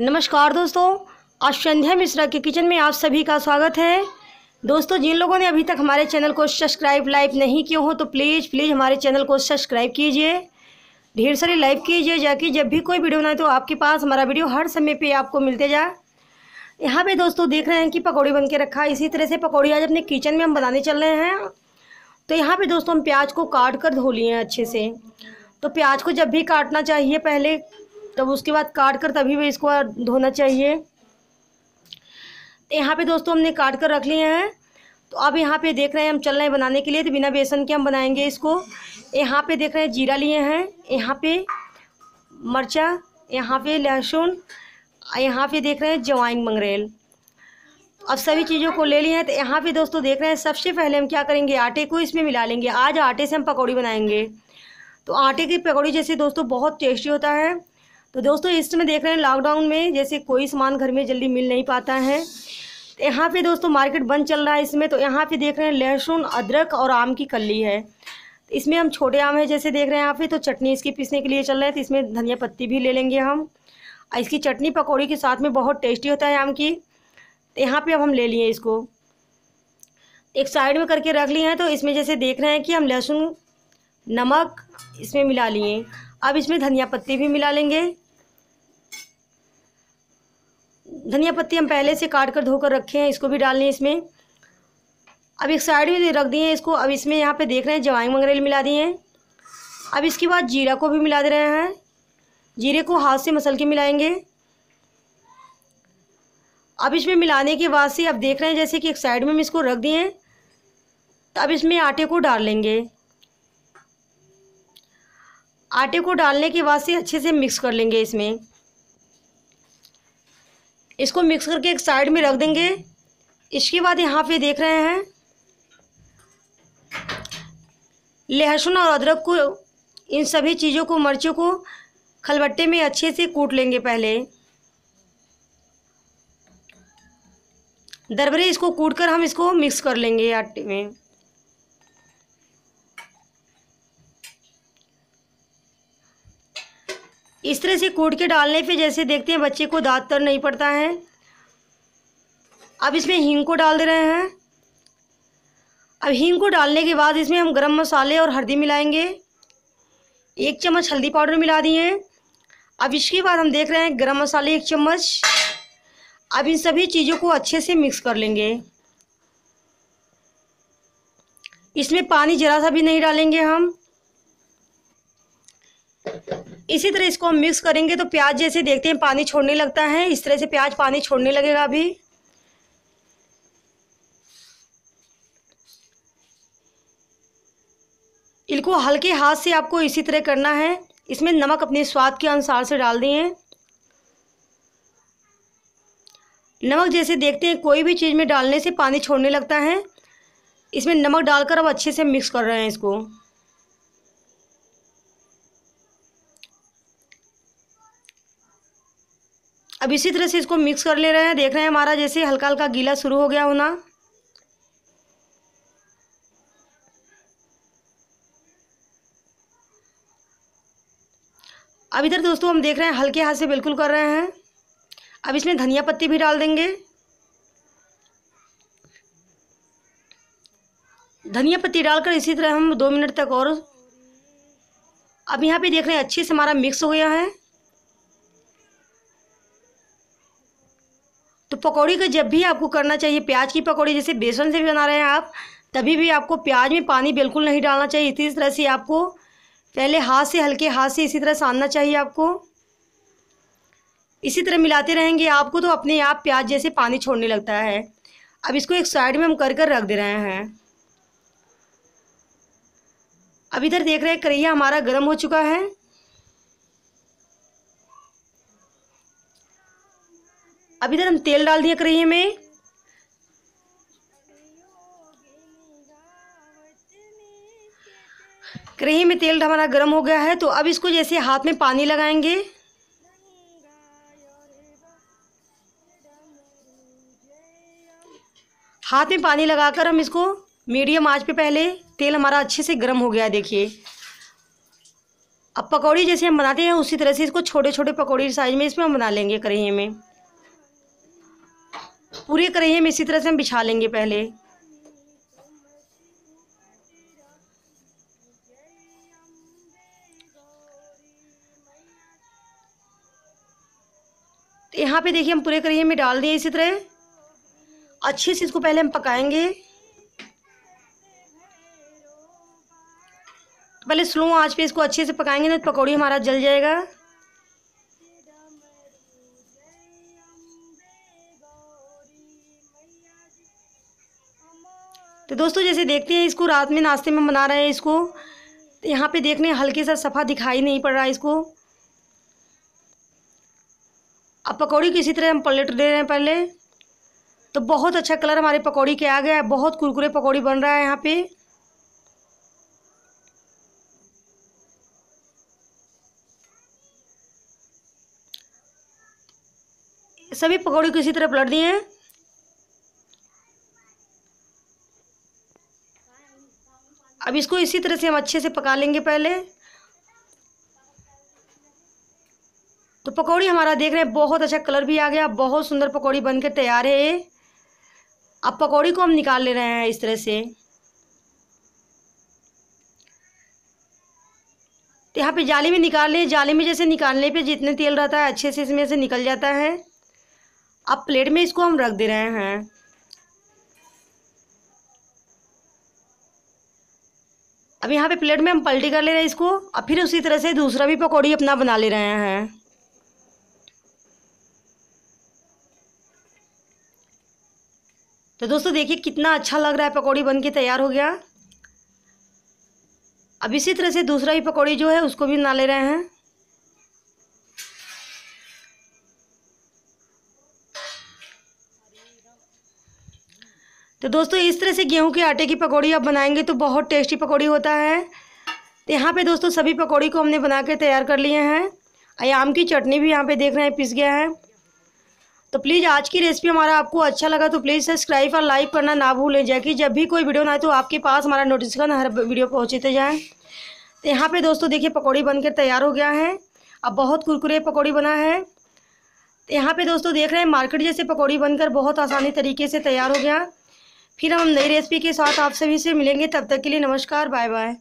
नमस्कार दोस्तों आज संध्या मिश्रा के किचन में आप सभी का स्वागत है दोस्तों जिन लोगों ने अभी तक हमारे चैनल को सब्सक्राइब लाइव नहीं किया हो तो प्लीज़ प्लीज़ हमारे चैनल को सब्सक्राइब कीजिए ढेर सारे लाइव कीजिए जाकि जब भी कोई वीडियो बनाए तो आपके पास हमारा वीडियो हर समय पर आपको मिलते जाए यहाँ पे दोस्तों देख रहे हैं कि पकौड़ी बन के रखा है इसी तरह से पकौड़ी आज अपने किचन में हम बनाने चल रहे हैं तो यहाँ पे दोस्तों हम प्याज को काट कर धो लिए हैं अच्छे से तो प्याज को जब भी काटना चाहिए पहले तब उसके बाद काट कर तभी भी इसको धोना चाहिए तो यहाँ पे दोस्तों हमने काट कर रख लिए हैं तो अब यहाँ पे देख रहे हैं हम चल रहे हैं बनाने के लिए तो बिना बेसन के हम बनाएंगे इसको यहाँ पे देख रहे हैं जीरा लिए हैं यहाँ पे मर्चा यहाँ पे लहसुन यहाँ पे देख रहे हैं जवाइन मंगरेल अब सभी चीज़ों को ले लिए हैं तो यहाँ पे दोस्तों देख रहे हैं सबसे पहले हम क्या करेंगे आटे को इसमें मिला लेंगे आज आटे से हम पकौड़ी बनाएंगे तो आटे की पकौड़ी जैसे दोस्तों बहुत टेस्टी होता है तो दोस्तों इस समय देख रहे हैं लॉकडाउन में जैसे कोई सामान घर में जल्दी मिल नहीं पाता है तो यहाँ पे दोस्तों मार्केट बंद चल रहा है इसमें तो यहाँ पे देख रहे हैं लहसुन अदरक और आम की कली है तो इसमें हम छोटे आम है जैसे देख रहे हैं यहाँ पे तो चटनी इसकी पीसने के लिए चल रहा है तो इसमें धनिया पत्ती भी ले लेंगे हम इसकी चटनी पकौड़ी के साथ में बहुत टेस्टी होता है आम की तो यहाँ पर अब हम ले लिए इसको एक साइड में करके रख लिए हैं तो इसमें जैसे देख रहे हैं कि हम लहसुन नमक इसमें मिला लिए अब इसमें धनिया पत्ती भी मिला लेंगे धनिया पत्ती हम पहले से काट कर धोकर रखे हैं इसको भी डालनी है इसमें अब एक साइड में रख दिए हैं इसको अब इसमें यहाँ पे देख रहे हैं जवाइंग मंगरेल मिला दिए हैं अब इसके बाद जीरा को भी मिला दे रहे हैं जीरे को हाथ से मसल के मिलाएंगे अब इसमें मिलाने के बाद से अब देख रहे हैं जैसे कि एक साइड में हम इसको रख दिए हैं तो अब इसमें आटे को डाल लेंगे आटे को डालने के बाद से अच्छे से मिक्स कर लेंगे इसमें इसको मिक्स करके एक साइड में रख देंगे इसके बाद यहाँ पे देख रहे हैं लहसुन और अदरक को इन सभी चीज़ों को मिर्चों को खलबट्टे में अच्छे से कूट लेंगे पहले दरबरे इसको कूट कर हम इसको मिक्स कर लेंगे आटे में इस तरह से कूट के डालने पे जैसे देखते हैं बच्चे को दाँत तर नहीं पड़ता है अब इसमें हींग को डाल दे रहे हैं अब हींग को डालने के बाद इसमें हम गरम मसाले और हल्दी मिलाएंगे एक चम्मच हल्दी पाउडर मिला दिए अब इसके बाद हम देख रहे हैं गरम मसाले एक चम्मच अब इन सभी चीज़ों को अच्छे से मिक्स कर लेंगे इसमें पानी ज़रा सा भी नहीं डालेंगे हम इसी तरह इसको हम मिक्स करेंगे तो प्याज जैसे देखते हैं पानी छोड़ने लगता है इस तरह से प्याज पानी छोड़ने लगेगा अभी इनको हल्के हाथ से आपको इसी तरह करना है इसमें नमक अपने स्वाद के अनुसार से डाल दिए नमक जैसे देखते हैं कोई भी चीज़ में डालने से पानी छोड़ने लगता है इसमें नमक डालकर अब अच्छे से मिक्स कर रहे हैं इसको अब इसी तरह से इसको मिक्स कर ले रहे हैं देख रहे हैं हमारा जैसे हल्का हल्का गीला शुरू हो गया होना अब इधर दोस्तों हम देख रहे हैं हल्के हाथ से बिल्कुल कर रहे हैं अब इसमें धनिया पत्ती भी डाल देंगे धनिया पत्ती डालकर इसी तरह हम दो मिनट तक और अब यहाँ पे देख रहे हैं अच्छे से हमारा मिक्स हो गया है पकौड़ी का जब भी आपको करना चाहिए प्याज की पकौड़ी जैसे बेसन से भी बना रहे हैं आप तभी भी आपको प्याज में पानी बिल्कुल नहीं डालना चाहिए इसी तरह से आपको पहले हाथ से हल्के हाथ से इसी तरह सानना चाहिए आपको इसी तरह मिलाते रहेंगे आपको तो अपने आप प्याज जैसे पानी छोड़ने लगता है अब इसको एक साइड में हम कर कर रख दे रहे हैं अब इधर देख रहे हैं करैया हमारा गर्म हो चुका है अब इधर तो हम तेल डाल दिया करिए में करही में तेल हमारा गर्म हो गया है तो अब इसको जैसे हाथ में पानी लगाएंगे हाथ में पानी लगाकर हम इसको मीडियम आंच पे पहले तेल हमारा अच्छे से गर्म हो गया देखिए अब पकौड़ी जैसे हम बनाते हैं उसी तरह से इसको छोटे छोटे पकौड़ी साइज में इसमें हम बना लेंगे करही में पूरे करैये में इसी तरह से हम बिछा लेंगे पहले तो यहाँ पे देखिए हम पूरे करैये में डाल दिए इसी तरह अच्छे से इसको पहले हम पकाएंगे तो पहले स्लो आंच पे इसको अच्छे से पकाएंगे ना तो पकौड़ी हमारा जल जाएगा तो दोस्तों जैसे देखते हैं इसको रात में नाश्ते में बना रहे हैं इसको तो यहाँ पे देखने हल्के सा सफ़ा दिखाई नहीं पड़ रहा है इसको अब पकौड़ी को इसी तरह हम पलट दे रहे हैं पहले तो बहुत अच्छा कलर हमारे पकौड़ी के आ गया है बहुत कुरकुरे पकौड़ी बन रहा है यहाँ पे सभी पकौड़ी को इसी तरह पलट दिए हैं अब इसको इसी तरह से हम अच्छे से पका लेंगे पहले तो पकौड़ी हमारा देख रहे हैं बहुत अच्छा कलर भी आ गया बहुत सुंदर पकौड़ी बनकर तैयार है ये अब पकौड़ी को हम निकाल ले रहे हैं इस तरह से तो यहाँ पे जाली में निकाल लें जाली में जैसे निकालने पे जितने तेल रहता है अच्छे से इसमें से निकल जाता है अब प्लेट में इसको हम रख दे रहे हैं अब यहाँ पे प्लेट में हम पलटी कर ले रहे हैं इसको अब फिर उसी तरह से दूसरा भी पकौड़ी अपना बना ले रहे हैं तो दोस्तों देखिए कितना अच्छा लग रहा है पकौड़ी बन के तैयार हो गया अब इसी तरह से दूसरा ही पकौड़ी जो है उसको भी बना ले रहे हैं तो दोस्तों इस तरह से गेहूं के आटे की पकौड़ी आप बनाएंगे तो बहुत टेस्टी पकौड़ी होता है तो यहाँ पे दोस्तों सभी पकौड़ी को हमने बना के तैयार कर लिए हैं आम की चटनी भी यहाँ पे देख रहे हैं पिस गया है तो प्लीज़ आज की रेसिपी हमारा आपको अच्छा लगा तो प्लीज़ सब्सक्राइब और लाइक करना ना भूलें कि जब भी कोई वीडियो ना आए तो आपके पास हमारा नोटिफिकेशन हर वीडियो पहुँचते जाए तो यहाँ पर दोस्तों देखिए पकौड़ी बनकर तैयार हो गया है अब बहुत कुरकुरे पकौड़ी बना है तो यहाँ पर दोस्तों देख रहे हैं मार्केट जैसे पकौड़ी बनकर बहुत आसानी तरीके से तैयार हो गया फिर हम नई रेसिपी के साथ आप सभी से मिलेंगे तब तक के लिए नमस्कार बाय बाय